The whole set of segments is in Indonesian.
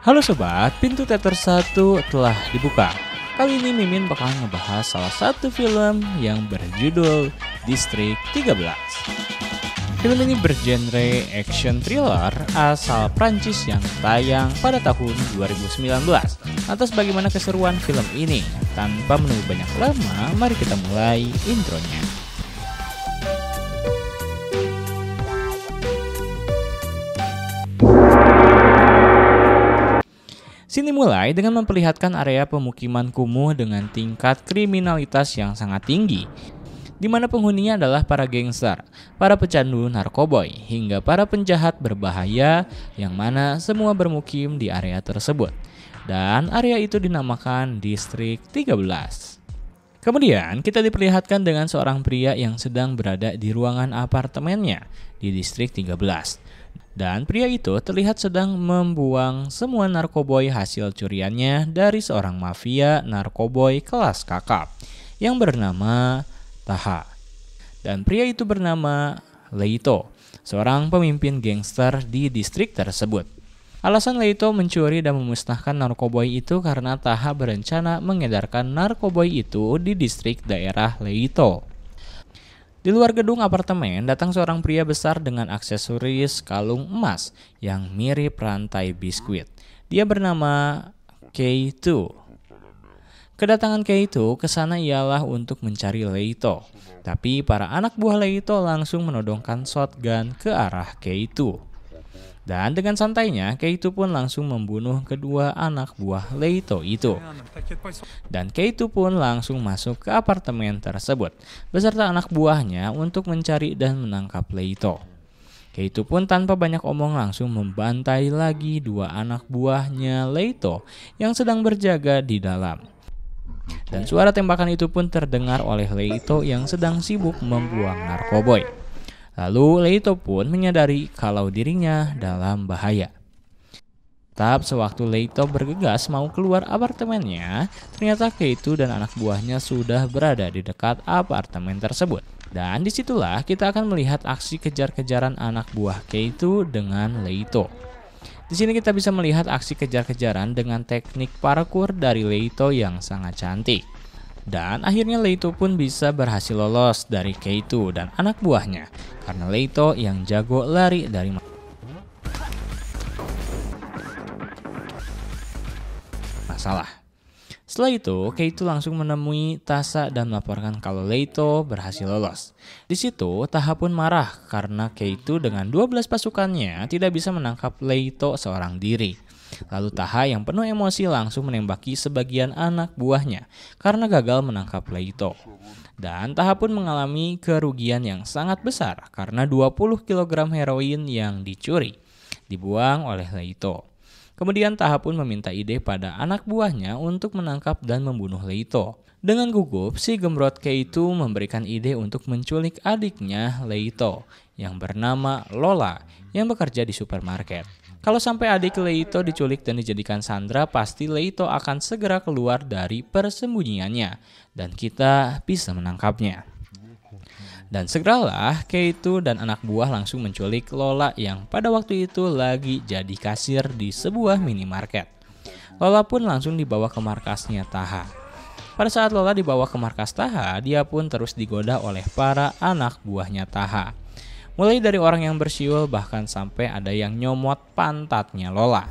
Halo Sobat, pintu teater 1 telah dibuka. Kali ini Mimin bakal ngebahas salah satu film yang berjudul Distrik 13. Film ini bergenre action thriller asal Prancis yang tayang pada tahun 2019. Atas bagaimana keseruan film ini? Tanpa menunggu banyak lama, mari kita mulai intronya. Sini mulai dengan memperlihatkan area pemukiman kumuh dengan tingkat kriminalitas yang sangat tinggi, di mana penghuninya adalah para gangster, para pecandu narkoboy, hingga para penjahat berbahaya yang mana semua bermukim di area tersebut. Dan area itu dinamakan Distrik 13. Kemudian kita diperlihatkan dengan seorang pria yang sedang berada di ruangan apartemennya di Distrik 13 dan pria itu terlihat sedang membuang semua narkoboy hasil curiannya dari seorang mafia narkoboy kelas kakap yang bernama Taha. Dan pria itu bernama Leito, seorang pemimpin gangster di distrik tersebut. Alasan Leito mencuri dan memusnahkan narkoboy itu karena Taha berencana mengedarkan narkoboy itu di distrik daerah Leito. Di luar gedung apartemen, datang seorang pria besar dengan aksesoris kalung emas yang mirip rantai biskuit. Dia bernama K2. Kedatangan K2 ke sana ialah untuk mencari Leito. Tapi para anak buah Leito langsung menodongkan shotgun ke arah K2. Dan dengan santainya, Keitu pun langsung membunuh kedua anak buah Leito itu. Dan Keitu pun langsung masuk ke apartemen tersebut beserta anak buahnya untuk mencari dan menangkap Leito. Keitu pun tanpa banyak omong langsung membantai lagi dua anak buahnya Leito yang sedang berjaga di dalam. Dan suara tembakan itu pun terdengar oleh Leito yang sedang sibuk membuang narkoboy. Lalu Leito pun menyadari kalau dirinya dalam bahaya. Tetap sewaktu Leito bergegas mau keluar apartemennya, ternyata Keito dan anak buahnya sudah berada di dekat apartemen tersebut. Dan disitulah kita akan melihat aksi kejar-kejaran anak buah Keito dengan Leito. Di sini kita bisa melihat aksi kejar-kejaran dengan teknik parkour dari Leito yang sangat cantik. Dan akhirnya Leito pun bisa berhasil lolos dari Keito dan anak buahnya karena Leito yang jago lari dari masalah. Setelah itu, Keito langsung menemui Tasa dan melaporkan kalau Leito berhasil lolos. Di situ, Taha pun marah karena Keito dengan 12 pasukannya tidak bisa menangkap Leito seorang diri. Lalu Taha yang penuh emosi langsung menembaki sebagian anak buahnya karena gagal menangkap Leito. Dan Taha pun mengalami kerugian yang sangat besar karena 20 kg heroin yang dicuri dibuang oleh Leito. Kemudian Taha pun meminta ide pada anak buahnya untuk menangkap dan membunuh Leito. Dengan gugup, si Gemrot K itu memberikan ide untuk menculik adiknya Leito yang bernama Lola yang bekerja di supermarket. Kalau sampai adik Leito diculik dan dijadikan sandra, pasti Leito akan segera keluar dari persembunyiannya dan kita bisa menangkapnya. Dan segeralah Keito dan anak buah langsung menculik Lola yang pada waktu itu lagi jadi kasir di sebuah minimarket. Lola pun langsung dibawa ke markasnya Taha. Pada saat Lola dibawa ke markas Taha, dia pun terus digoda oleh para anak buahnya Taha. Mulai dari orang yang bersiul bahkan sampai ada yang nyomot pantatnya Lola.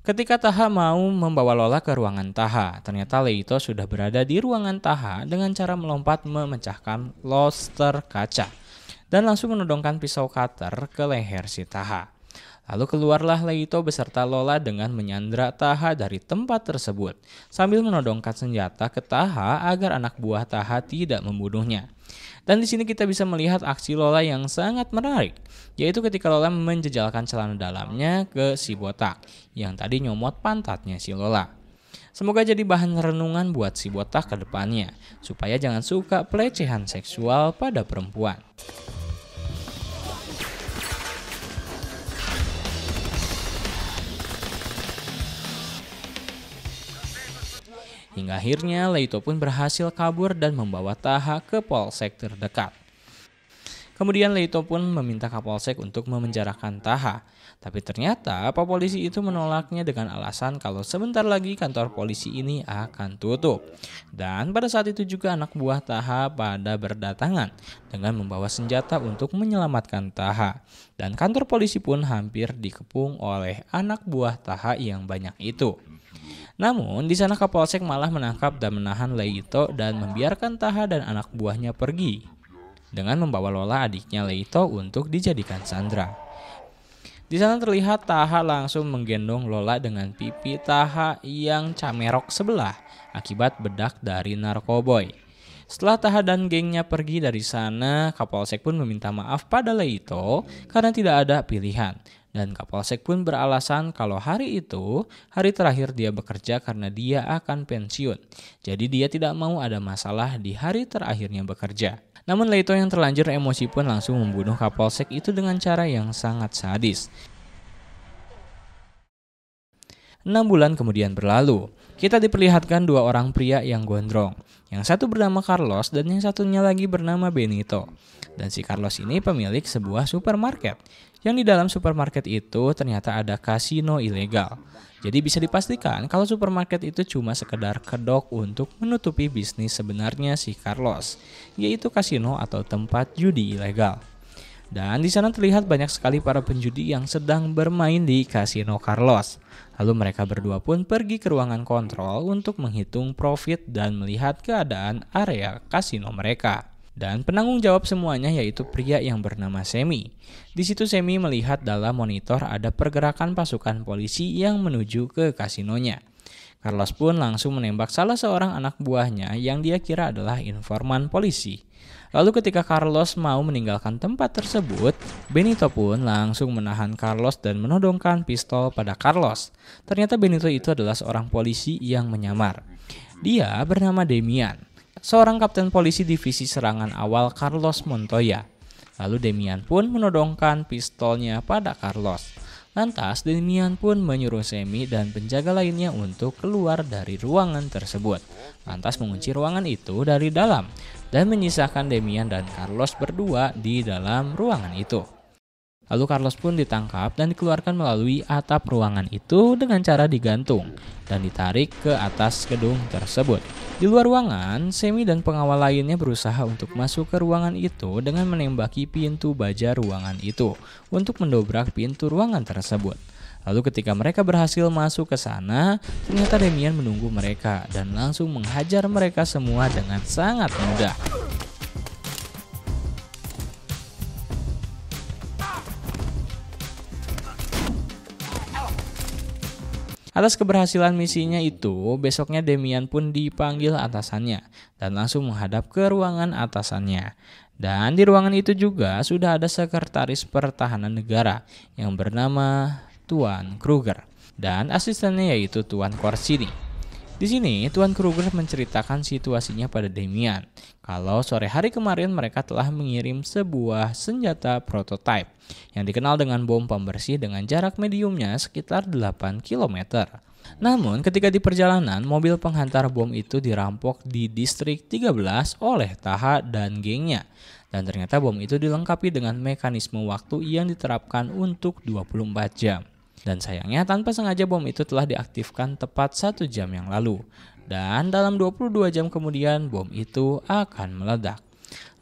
Ketika Taha mau membawa Lola ke ruangan Taha, ternyata Leito sudah berada di ruangan Taha dengan cara melompat memecahkan loster kaca dan langsung menodongkan pisau cutter ke leher si Taha. Lalu keluarlah Leito beserta Lola dengan menyandra Taha dari tempat tersebut, sambil menodongkan senjata ke Taha agar anak buah Taha tidak membunuhnya. Dan di sini kita bisa melihat aksi Lola yang sangat menarik, yaitu ketika Lola menjejalkan celana dalamnya ke si botak yang tadi nyomot pantatnya si Lola. Semoga jadi bahan renungan buat si botak ke depannya, supaya jangan suka pelecehan seksual pada perempuan. Hingga akhirnya Leito pun berhasil kabur dan membawa Taha ke polsek terdekat. Kemudian Leito pun meminta Kapolsek untuk memenjarakan Taha. Tapi ternyata Pak Polisi itu menolaknya dengan alasan kalau sebentar lagi kantor polisi ini akan tutup. Dan pada saat itu juga anak buah Taha pada berdatangan dengan membawa senjata untuk menyelamatkan Taha. Dan kantor polisi pun hampir dikepung oleh anak buah Taha yang banyak itu. Namun, di sana Kapolsek malah menangkap dan menahan Leito dan membiarkan Taha dan anak buahnya pergi dengan membawa Lola adiknya Leito untuk dijadikan sandra. Di sana terlihat Taha langsung menggendong Lola dengan pipi Taha yang camerok sebelah akibat bedak dari narkoboy. Setelah Taha dan gengnya pergi dari sana, Kapolsek pun meminta maaf pada Leito karena tidak ada pilihan dan Kapolsek pun beralasan kalau hari itu hari terakhir dia bekerja karena dia akan pensiun. Jadi dia tidak mau ada masalah di hari terakhirnya bekerja. Namun Leito yang terlanjur emosi pun langsung membunuh Kapolsek itu dengan cara yang sangat sadis. 6 bulan kemudian berlalu, kita diperlihatkan dua orang pria yang gondrong. Yang satu bernama Carlos dan yang satunya lagi bernama Benito. Dan si Carlos ini pemilik sebuah supermarket. Yang di dalam supermarket itu ternyata ada kasino ilegal. Jadi bisa dipastikan kalau supermarket itu cuma sekedar kedok untuk menutupi bisnis sebenarnya si Carlos, yaitu kasino atau tempat judi ilegal. Dan di sana terlihat banyak sekali para penjudi yang sedang bermain di kasino Carlos. Lalu mereka berdua pun pergi ke ruangan kontrol untuk menghitung profit dan melihat keadaan area kasino mereka dan penanggung jawab semuanya yaitu pria yang bernama Semi. Di situ Semi melihat dalam monitor ada pergerakan pasukan polisi yang menuju ke kasinonya. Carlos pun langsung menembak salah seorang anak buahnya yang dia kira adalah informan polisi. Lalu ketika Carlos mau meninggalkan tempat tersebut, Benito pun langsung menahan Carlos dan menodongkan pistol pada Carlos. Ternyata Benito itu adalah seorang polisi yang menyamar. Dia bernama Demian, seorang kapten polisi divisi serangan awal Carlos Montoya. Lalu Demian pun menodongkan pistolnya pada Carlos. Lantas Demian pun menyuruh Semi dan penjaga lainnya untuk keluar dari ruangan tersebut. Lantas mengunci ruangan itu dari dalam dan menyisakan Demian dan Carlos berdua di dalam ruangan itu. Lalu Carlos pun ditangkap dan dikeluarkan melalui atap ruangan itu dengan cara digantung dan ditarik ke atas gedung tersebut. Di luar ruangan, Semi dan pengawal lainnya berusaha untuk masuk ke ruangan itu dengan menembaki pintu baja ruangan itu untuk mendobrak pintu ruangan tersebut. Lalu ketika mereka berhasil masuk ke sana, ternyata Demian menunggu mereka dan langsung menghajar mereka semua dengan sangat mudah. Atas keberhasilan misinya itu, besoknya Demian pun dipanggil atasannya dan langsung menghadap ke ruangan atasannya. Dan di ruangan itu juga sudah ada sekretaris pertahanan negara yang bernama Tuan Kruger dan asistennya yaitu Tuan Korsini. Di sini, Tuan Kruger menceritakan situasinya pada Demian kalau sore hari kemarin mereka telah mengirim sebuah senjata prototipe yang dikenal dengan bom pembersih dengan jarak mediumnya sekitar 8 km. Namun ketika di perjalanan, mobil penghantar bom itu dirampok di distrik 13 oleh Taha dan gengnya. Dan ternyata bom itu dilengkapi dengan mekanisme waktu yang diterapkan untuk 24 jam. Dan sayangnya tanpa sengaja bom itu telah diaktifkan tepat satu jam yang lalu dan dalam 22 jam kemudian bom itu akan meledak.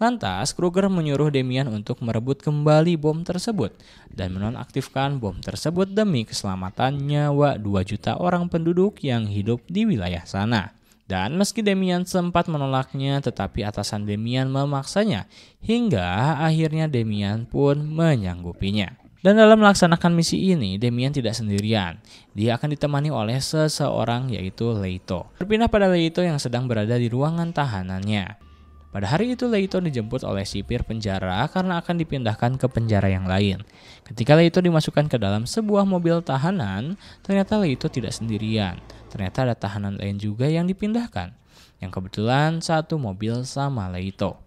Lantas, Kruger menyuruh Demian untuk merebut kembali bom tersebut dan menonaktifkan bom tersebut demi keselamatan nyawa 2 juta orang penduduk yang hidup di wilayah sana. Dan meski Demian sempat menolaknya, tetapi atasan Demian memaksanya hingga akhirnya Demian pun menyanggupinya. Dan dalam melaksanakan misi ini, Demian tidak sendirian. Dia akan ditemani oleh seseorang yaitu Leito. Berpindah pada Leito yang sedang berada di ruangan tahanannya. Pada hari itu Leito dijemput oleh sipir penjara karena akan dipindahkan ke penjara yang lain. Ketika Leito dimasukkan ke dalam sebuah mobil tahanan, ternyata Leito tidak sendirian. Ternyata ada tahanan lain juga yang dipindahkan. Yang kebetulan satu mobil sama Leito.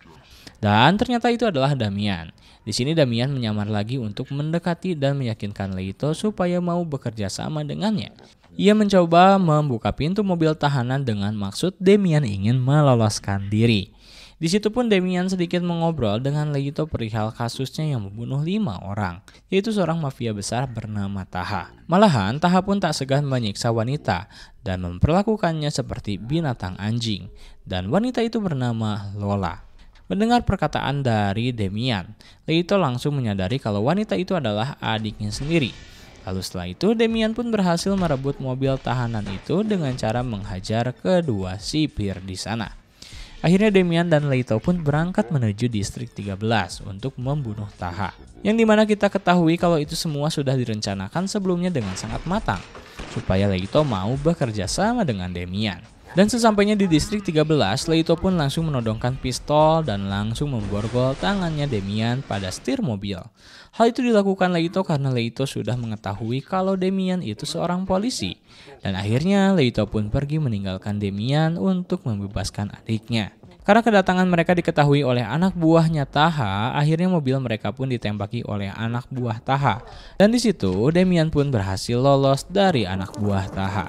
Dan ternyata itu adalah Damian. Di sini Damian menyamar lagi untuk mendekati dan meyakinkan Leito supaya mau bekerja sama dengannya. Ia mencoba membuka pintu mobil tahanan dengan maksud Damian ingin meloloskan diri. Di situ pun Damian sedikit mengobrol dengan Leito perihal kasusnya yang membunuh lima orang, yaitu seorang mafia besar bernama Taha. Malahan, Taha pun tak segan menyiksa wanita dan memperlakukannya seperti binatang anjing. Dan wanita itu bernama Lola. Mendengar perkataan dari Demian, Leito langsung menyadari kalau wanita itu adalah adiknya sendiri. Lalu setelah itu Demian pun berhasil merebut mobil tahanan itu dengan cara menghajar kedua sipir di sana. Akhirnya Demian dan Leito pun berangkat menuju distrik 13 untuk membunuh Taha. Yang dimana kita ketahui kalau itu semua sudah direncanakan sebelumnya dengan sangat matang. Supaya Leito mau bekerja sama dengan Demian. Dan sesampainya di distrik 13, Leito pun langsung menodongkan pistol dan langsung memborgol tangannya Demian pada setir mobil. Hal itu dilakukan Leito karena Leito sudah mengetahui kalau Demian itu seorang polisi. Dan akhirnya Leito pun pergi meninggalkan Demian untuk membebaskan adiknya. Karena kedatangan mereka diketahui oleh anak buahnya Taha, akhirnya mobil mereka pun ditembaki oleh anak buah Taha. Dan di situ Demian pun berhasil lolos dari anak buah Taha.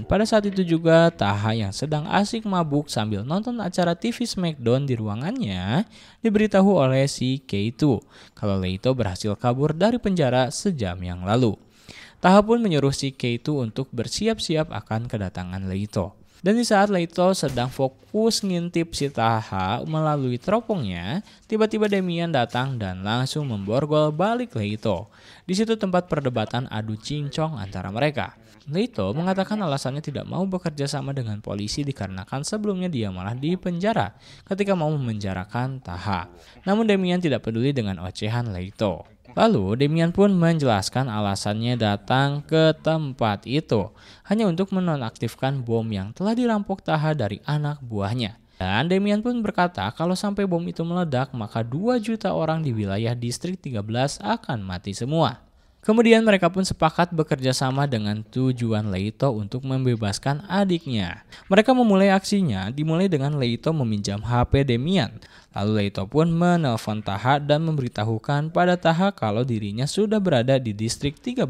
Dan pada saat itu juga Taha yang sedang asik mabuk sambil nonton acara TV Smackdown di ruangannya diberitahu oleh si K2 kalau Leito berhasil kabur dari penjara sejam yang lalu. Taha pun menyuruh si K2 untuk bersiap-siap akan kedatangan Leito. Dan di saat Leito sedang fokus ngintip si Taha melalui teropongnya, tiba-tiba Demian datang dan langsung memborgol balik Leito. Di situ tempat perdebatan adu cincong antara mereka. Lito mengatakan alasannya tidak mau bekerja sama dengan polisi dikarenakan sebelumnya dia malah dipenjara ketika mau memenjarakan Taha. Namun Demian tidak peduli dengan ocehan Lito. Lalu Demian pun menjelaskan alasannya datang ke tempat itu hanya untuk menonaktifkan bom yang telah dirampok Taha dari anak buahnya. Dan Demian pun berkata kalau sampai bom itu meledak maka 2 juta orang di wilayah distrik 13 akan mati semua. Kemudian mereka pun sepakat bekerja sama dengan tujuan Leito untuk membebaskan adiknya. Mereka memulai aksinya dimulai dengan Leito meminjam HP Demian Lalu Leito pun menelpon Taha dan memberitahukan pada Taha kalau dirinya sudah berada di distrik 13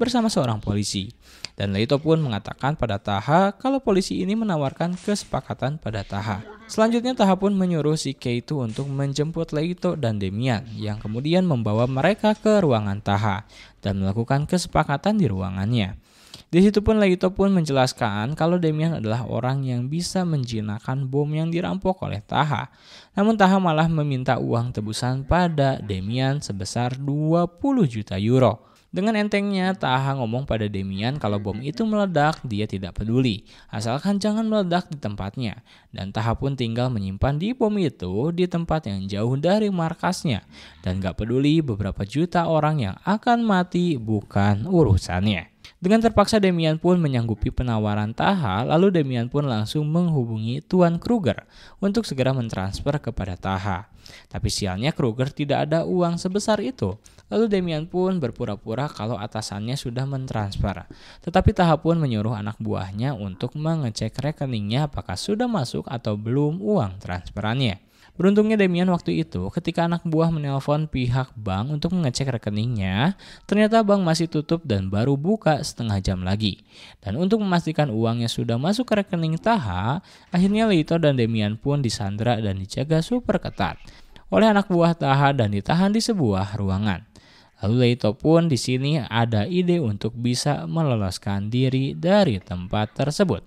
bersama seorang polisi. Dan Leito pun mengatakan pada Taha kalau polisi ini menawarkan kesepakatan pada Taha. Selanjutnya Taha pun menyuruh si K itu untuk menjemput Leito dan Demian yang kemudian membawa mereka ke ruangan Taha dan melakukan kesepakatan di ruangannya. Di situ pun Legito pun menjelaskan kalau Demian adalah orang yang bisa menjinakkan bom yang dirampok oleh Taha. Namun Taha malah meminta uang tebusan pada Demian sebesar 20 juta euro. Dengan entengnya, Taha ngomong pada Demian kalau bom itu meledak, dia tidak peduli, asalkan jangan meledak di tempatnya. Dan Taha pun tinggal menyimpan di bom itu di tempat yang jauh dari markasnya. Dan gak peduli beberapa juta orang yang akan mati bukan urusannya. Dengan terpaksa Demian pun menyanggupi penawaran Taha, lalu Demian pun langsung menghubungi Tuan Kruger untuk segera mentransfer kepada Taha. Tapi sialnya Kruger tidak ada uang sebesar itu. Lalu Demian pun berpura-pura kalau atasannya sudah mentransfer. Tetapi Taha pun menyuruh anak buahnya untuk mengecek rekeningnya apakah sudah masuk atau belum uang transferannya. Beruntungnya Demian waktu itu ketika anak buah menelpon pihak bank untuk mengecek rekeningnya, ternyata bank masih tutup dan baru buka setengah jam lagi. Dan untuk memastikan uangnya sudah masuk ke rekening Taha, akhirnya Lito dan Demian pun disandra dan dijaga super ketat oleh anak buah Taha dan ditahan di sebuah ruangan. Lalu Leito pun di sini ada ide untuk bisa meloloskan diri dari tempat tersebut.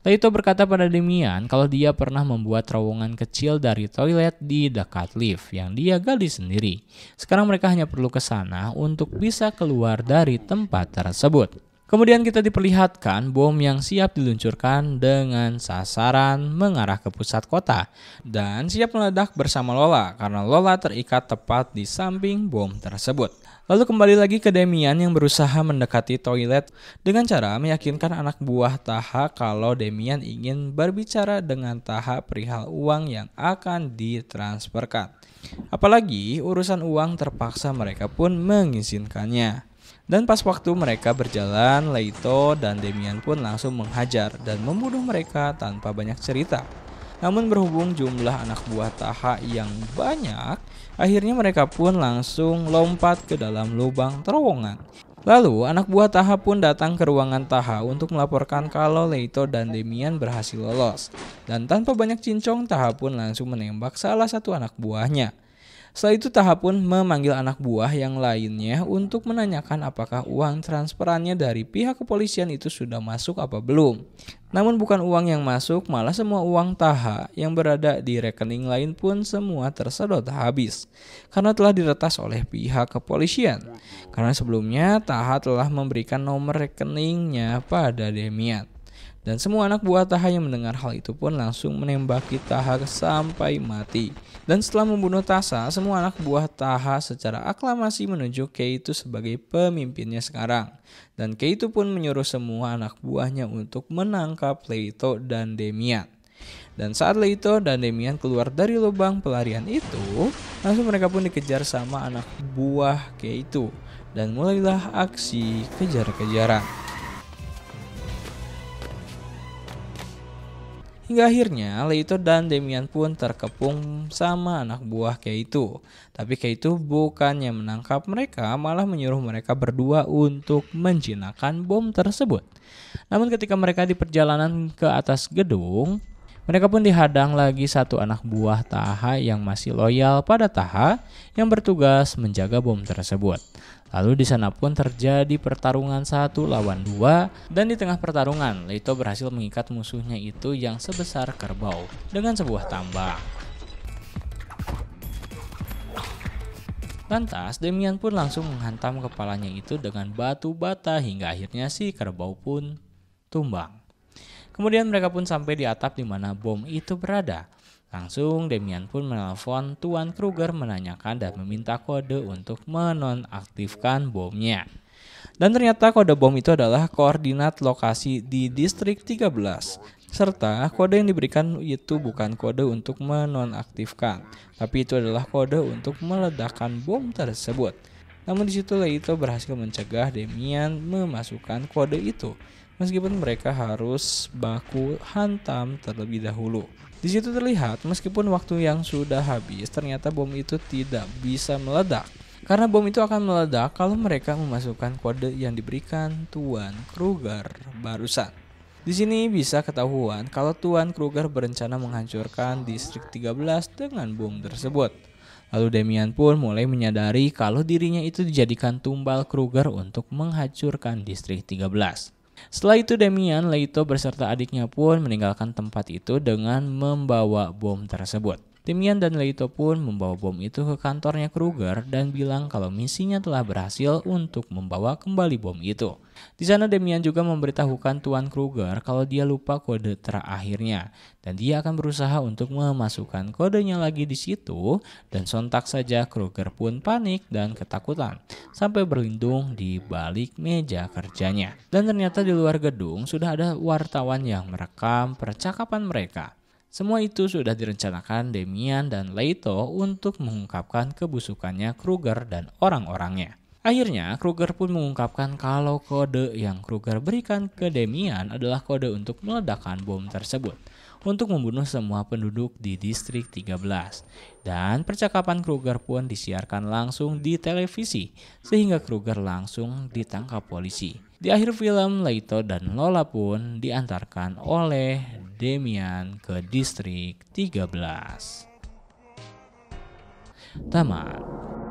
Leito berkata pada Demian kalau dia pernah membuat terowongan kecil dari toilet di dekat lift yang dia gali sendiri. Sekarang mereka hanya perlu ke sana untuk bisa keluar dari tempat tersebut. Kemudian kita diperlihatkan bom yang siap diluncurkan dengan sasaran mengarah ke pusat kota dan siap meledak bersama Lola karena Lola terikat tepat di samping bom tersebut. Lalu kembali lagi ke Demian yang berusaha mendekati toilet dengan cara meyakinkan anak buah Taha kalau Demian ingin berbicara dengan Taha perihal uang yang akan ditransferkan. Apalagi urusan uang terpaksa mereka pun mengizinkannya. Dan pas waktu mereka berjalan, Leito dan Demian pun langsung menghajar dan membunuh mereka tanpa banyak cerita. Namun berhubung jumlah anak buah Taha yang banyak, akhirnya mereka pun langsung lompat ke dalam lubang terowongan. Lalu, anak buah Taha pun datang ke ruangan Taha untuk melaporkan kalau Leito dan Demian berhasil lolos. Dan tanpa banyak cincong, Taha pun langsung menembak salah satu anak buahnya. Setelah itu tahap pun memanggil anak buah yang lainnya untuk menanyakan apakah uang transferannya dari pihak kepolisian itu sudah masuk apa belum. Namun bukan uang yang masuk, malah semua uang Taha yang berada di rekening lain pun semua tersedot habis karena telah diretas oleh pihak kepolisian. Karena sebelumnya Taha telah memberikan nomor rekeningnya pada Demiat. Dan semua anak buah Taha yang mendengar hal itu pun langsung menembaki Taha sampai mati. Dan setelah membunuh Tasa, semua anak buah Taha secara aklamasi menuju Keitu sebagai pemimpinnya sekarang. Dan Keitu pun menyuruh semua anak buahnya untuk menangkap Leito dan Demian. Dan saat Leito dan Demian keluar dari lubang pelarian itu, langsung mereka pun dikejar sama anak buah Keitu. Dan mulailah aksi kejar-kejaran. Hingga akhirnya Leito dan Demian pun terkepung sama anak buah Keitu. Tapi Keitu bukannya menangkap mereka, malah menyuruh mereka berdua untuk menjinakkan bom tersebut. Namun ketika mereka di perjalanan ke atas gedung, mereka pun dihadang lagi satu anak buah Taha yang masih loyal pada Taha yang bertugas menjaga bom tersebut. Lalu di sana pun terjadi pertarungan satu lawan dua dan di tengah pertarungan Leto berhasil mengikat musuhnya itu yang sebesar kerbau dengan sebuah tambang. Lantas Demian pun langsung menghantam kepalanya itu dengan batu bata hingga akhirnya si kerbau pun tumbang. Kemudian mereka pun sampai di atap di mana bom itu berada. Langsung Demian pun menelpon Tuan Kruger menanyakan dan meminta kode untuk menonaktifkan bomnya. Dan ternyata kode bom itu adalah koordinat lokasi di distrik 13 serta kode yang diberikan itu bukan kode untuk menonaktifkan, tapi itu adalah kode untuk meledakkan bom tersebut. Namun disitulah itu Leito berhasil mencegah Demian memasukkan kode itu meskipun mereka harus baku hantam terlebih dahulu. Di situ terlihat meskipun waktu yang sudah habis ternyata bom itu tidak bisa meledak. Karena bom itu akan meledak kalau mereka memasukkan kode yang diberikan Tuan Kruger barusan. Di sini bisa ketahuan kalau Tuan Kruger berencana menghancurkan Distrik 13 dengan bom tersebut. Lalu Demian pun mulai menyadari kalau dirinya itu dijadikan tumbal Kruger untuk menghancurkan Distrik 13. Setelah itu Demian Leito beserta adiknya pun meninggalkan tempat itu dengan membawa bom tersebut. Timian dan Leito pun membawa bom itu ke kantornya Kruger dan bilang kalau misinya telah berhasil untuk membawa kembali bom itu. Di sana Demian juga memberitahukan Tuan Kruger kalau dia lupa kode terakhirnya dan dia akan berusaha untuk memasukkan kodenya lagi di situ dan sontak saja Kruger pun panik dan ketakutan sampai berlindung di balik meja kerjanya. Dan ternyata di luar gedung sudah ada wartawan yang merekam percakapan mereka. Semua itu sudah direncanakan Demian dan Leito untuk mengungkapkan kebusukannya Kruger dan orang-orangnya. Akhirnya, Kruger pun mengungkapkan kalau kode yang Kruger berikan ke Demian adalah kode untuk meledakkan bom tersebut untuk membunuh semua penduduk di distrik 13. Dan percakapan Kruger pun disiarkan langsung di televisi sehingga Kruger langsung ditangkap polisi. Di akhir film, Leito dan Lola pun diantarkan oleh Demian ke distrik 13. Tamat.